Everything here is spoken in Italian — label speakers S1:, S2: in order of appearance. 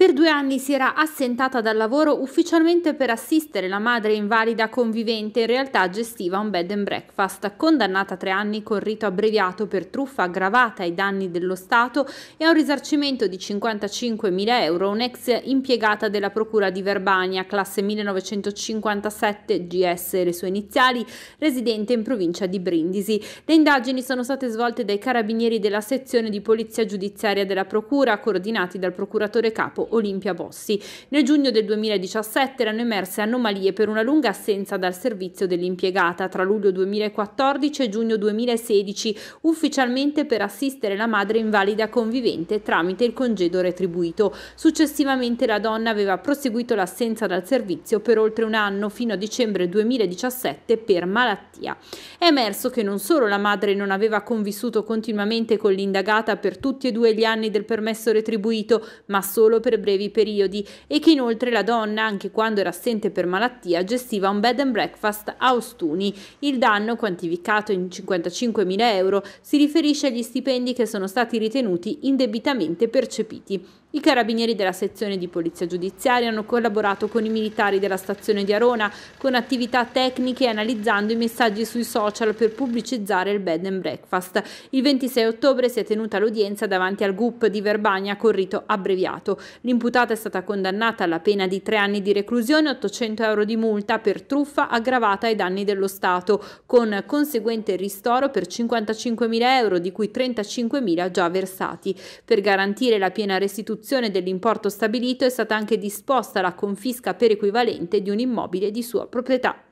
S1: Per due anni si era assentata dal lavoro ufficialmente per assistere la madre invalida convivente, in realtà gestiva un bed and breakfast, condannata a tre anni con rito abbreviato per truffa aggravata ai danni dello Stato e a un risarcimento di 55.000 euro un'ex impiegata della Procura di Verbania, classe 1957 GS le sue iniziali, residente in provincia di Brindisi. Le indagini sono state svolte dai carabinieri della sezione di polizia giudiziaria della Procura, coordinati dal procuratore capo Olimpia Bossi. Nel giugno del 2017 erano emerse anomalie per una lunga assenza dal servizio dell'impiegata tra luglio 2014 e giugno 2016, ufficialmente per assistere la madre invalida convivente tramite il congedo retribuito. Successivamente la donna aveva proseguito l'assenza dal servizio per oltre un anno fino a dicembre 2017 per malattia. È emerso che non solo la madre non aveva convissuto continuamente con l'indagata per tutti e due gli anni del permesso retribuito, ma solo per brevi periodi e che inoltre la donna, anche quando era assente per malattia, gestiva un bed and breakfast a Ostuni. Il danno, quantificato in 55.000 euro, si riferisce agli stipendi che sono stati ritenuti indebitamente percepiti. I carabinieri della sezione di polizia giudiziaria hanno collaborato con i militari della stazione di Arona con attività tecniche analizzando i messaggi sui social per pubblicizzare il bed and breakfast. Il 26 ottobre si è tenuta l'udienza davanti al GUP di Verbagna con rito abbreviato. L'imputata è stata condannata alla pena di tre anni di reclusione e 800 euro di multa per truffa aggravata ai danni dello Stato, con conseguente ristoro per 55.000 euro, di cui 35.000 già versati. Per garantire la piena restituzione restituzione dell'importo stabilito è stata anche disposta la confisca per equivalente di un immobile di sua proprietà.